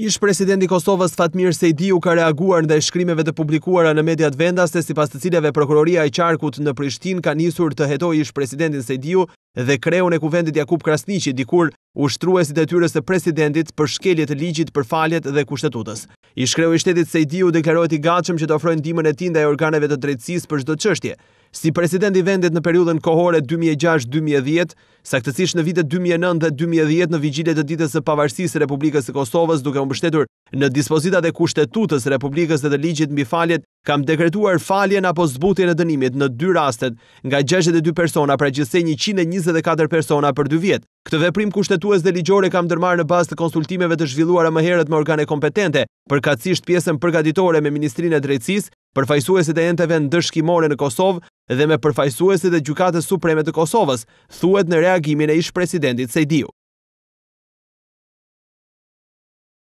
Ish presidenti Kosovës Fatmir Sejdiu ka reaguar ndaj shkrimeve të publikuara në mediat vendaste si pas të cileve prokuroria i qarkut në Prishtin ka njësur të hetoj ish presidentin Sejdiu dhe kreun e kuvendit Jakub Krasniqi dikur ushtruesit e tyres së presidentit për shkeljet ligjit për faljet dhe kushtetutës. I shkreu i shtetit Sejdiu deklarohet i gachëm që të ofrojnë dimën e tinda e organeve të drejtsis për shdo qështje. Si president i vendit në periudën kohore 2006-2010, saktësish në vitet 2009 dhe 2010 në vigjilet e ditës e pavarësis Republikës e Kosovës duke më bështetur në dispozitat e kushtetutës Republikës dhe të ligjit mbifaljet kam dekretuar faljen apo zbutjen e dënimit në dy rastet nga 62 persona pra gjithsej 124 persona për dy vjet. Këtë veprim kushtetues dhe ligjore kam ndërmarrë në bazë të konsultimeve të zhvilluara më herët me organe kompetente, përkatësisht pjesën përgatitore me Ministrinë e Drejtësisë, përfaqësuesit e enteve ndëshkimore në Kosovë dhe me përfaqësuesit e Gjykatës Supreme të Kosovës, thuhet në reagimin e ish-presidentit Sejdiu.